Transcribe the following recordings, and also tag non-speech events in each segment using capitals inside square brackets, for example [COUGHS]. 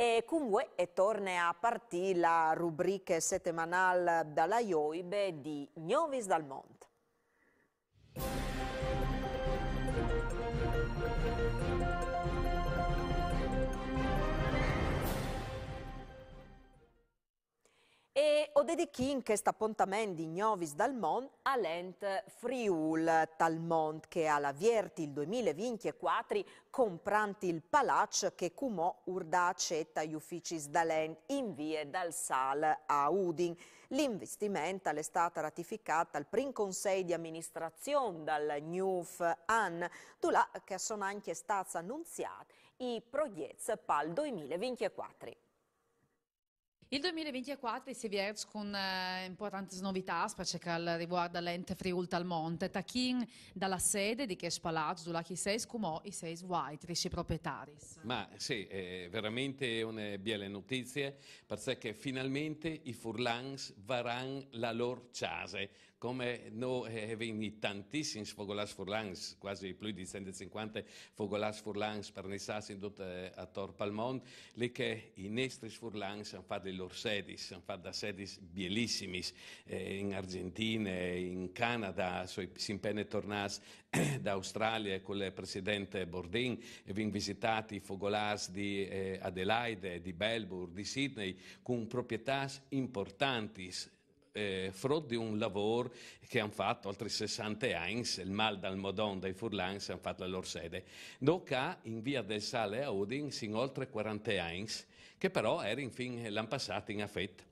E comunque e torna a partire la rubrica settimanale dalla Ioibe di Gnovis dal Monte. o dedichin appuntamento di Gnovis dal Mont a Lent Friul, tal Mont che alla Vierti il 2024 compranti il palaccio che cumò urda accetta gli uffici da Lent in vie dal Sal a Udin. L'investimento è stata ratificata al primo consiglio di amministrazione dal NUF AN, dove sono anche stati annunziati i progetti per il 2024. Il 2024 si vierge con eh, importanti novità, specialmente riguarda l'ente Friulta al Monte. tachin dalla sede di Cash Palazzo, dalla chi sei scumò i sei white, risci proprietari. Ma sì, è veramente una bella notizia, perché finalmente i Furlans varranno la loro chase come noi eh, avevamo tantissimi focolars furlans, quasi più di 150 focolars furlans per Nessas in tutto eh, a Torpa al mondo, che i nostri furlans hanno fatto i loro sedi, hanno fatto sedi bellissimi eh, in Argentina, in Canada, so, si impenne tornare [COUGHS] da Australia con il presidente Bordin, abbiamo visitato i focolars di eh, Adelaide, di Melbourne, di Sydney, con proprietà importanti eh, front di un lavoro che hanno fatto altri 60 anni, il mal dal Modon dai Furlans hanno fatto la loro sede. Doca in via del Sale a Udin sin oltre 40 anni, che però era infine l'anno passato in affetto.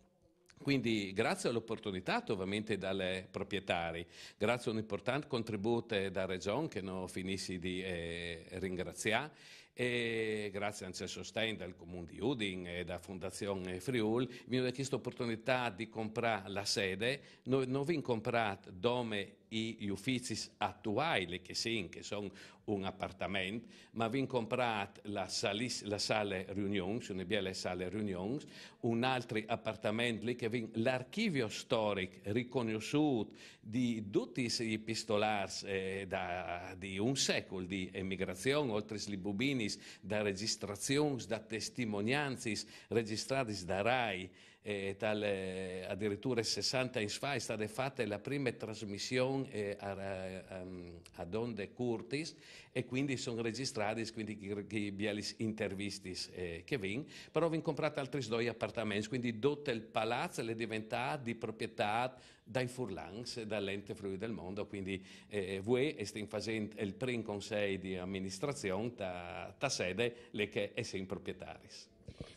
Quindi grazie all'opportunità ovviamente dalle proprietari, grazie a un importante contributo da Regione che non finissi di eh, ringraziare e grazie anche al sostegno del Comune di Udin e da Fondazione Friul, mi hanno chiesto l'opportunità di comprare la sede. Noi non vi comprate dome gli uffici attuali che sì, che sono un appartamento, ma vi comprate la, salis, la sala riunioni, sono le sale riunioni, un altro appartamento che vi l'archivio storico riconosciuto di tutti gli epistolari eh, di un secolo di emigrazione, oltre ai bubini da registrazioni, da testimonianze registrate da RAI eh, tal, eh, addirittura 60 anni fa è stata fatta la prima trasmissione eh, a, a, ehm, a Onde Curtis e quindi sono registrati quindi le interviste eh, che vengono, però vengono comprato altri due appartamenti, quindi tutto il palazzo è diventato di proprietà dai Furlans, dall'ente Friuli del Mondo, quindi eh, voi state facendo il primo consiglio di amministrazione, ta, ta sede, le che è sempre proprietaris.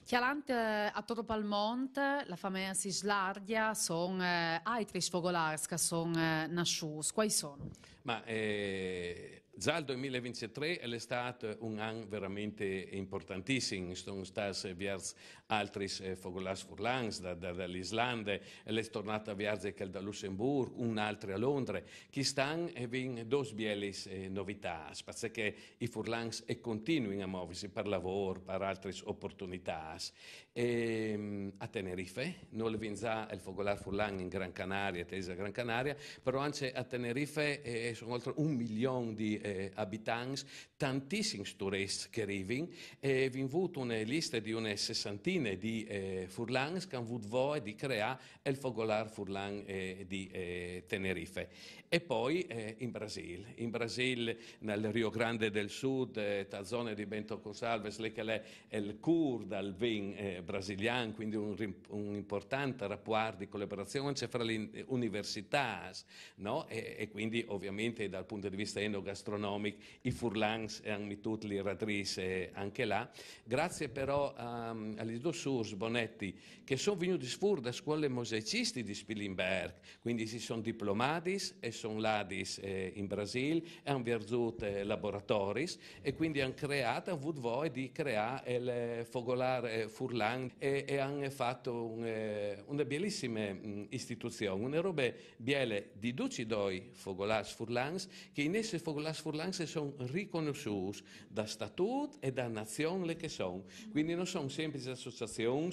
Chiarante eh, a Toro Palmont, la famosa Sislardia, sono eh, altri sfogolarska, sono eh, nasciuti. Quali sono? Ma eh, Già il 2023 è stato un anno veramente importantissimo, sono stati viati altri eh, focolars furlans da, da, dall'Islanda, è tornata viati anche da Lussemburgo, un altro a Londra, eh, che stanno avendo due belle novità, perché i furlans continuano a muoversi per lavoro, per altre opportunità. E, ehm, a Tenerife, non è già il Fogolas furlan in Gran Canaria, tesa Gran Canaria, però anche a Tenerife eh, sono oltre un milione di eh, eh, abitants, tantissimi turisti che arrivano e eh, abbiamo avuto una lista di una sessantina di eh, furlans che hanno avuto voglia di creare il fogolar furlan eh, di eh, Tenerife. E poi eh, in Brasile, in Brasile nel Rio Grande del Sud, eh, la zona di Bento Consalves, lì che è il cur dal vin brasiliano, quindi un, un importante rapporto di collaborazione fra le università no? e, e quindi ovviamente dal punto di vista enogastronomico gastronomici, i furlans erano tutte le radrice anche là. Grazie però um, agli dossurs Bonetti che sono venuti fuori da scuole mosaicisti di Spilimberg, quindi si sono diplomati e sono ladis eh, in Brasile, hanno verzut eh, laboratoris e quindi hanno creato, hanno avuto voglia di creare il eh, fogolare eh, furlan e, e hanno fatto un, eh, una bellissima mh, mm, istituzione, una roba biele di Ducidoi doi fogolars furlans che in esse fogolars furlans Furlan sono riconosciuti da statuto e da nazione che sono. Quindi non sono semplici associazioni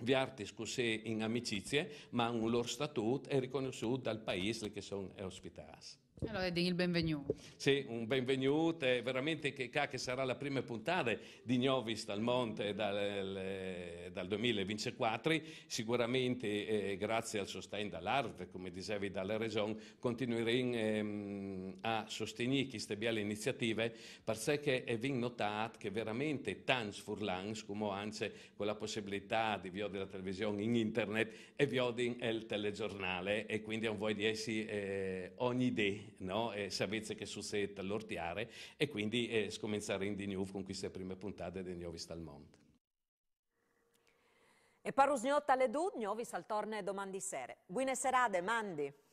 vi artis in amicizie, ma un loro statuto è riconosciuto dal paese che sono ospitati. Allora, il benvenuto. Sì, un benvenuto, veramente che, che sarà la prima puntata di Gnovis dal Monte dal, dal 2024, sicuramente eh, grazie al sostegno dall'ART, come dicevi dalla Regione, continueremo ehm, a sostenere queste belle iniziative perché è ben notato che veramente tanti furlans, come anche con la possibilità di vedere la televisione in internet e vedere il telegiornale e quindi a voi di essi eh, ogni idea no? eh, sapete che su succede all'ortiare e quindi eh, scominciare in di nuovo con queste prime puntate di Gnovis al Monte. E parusgnot alle du, Gnovis al torne domani sera. Buone serate, mandi!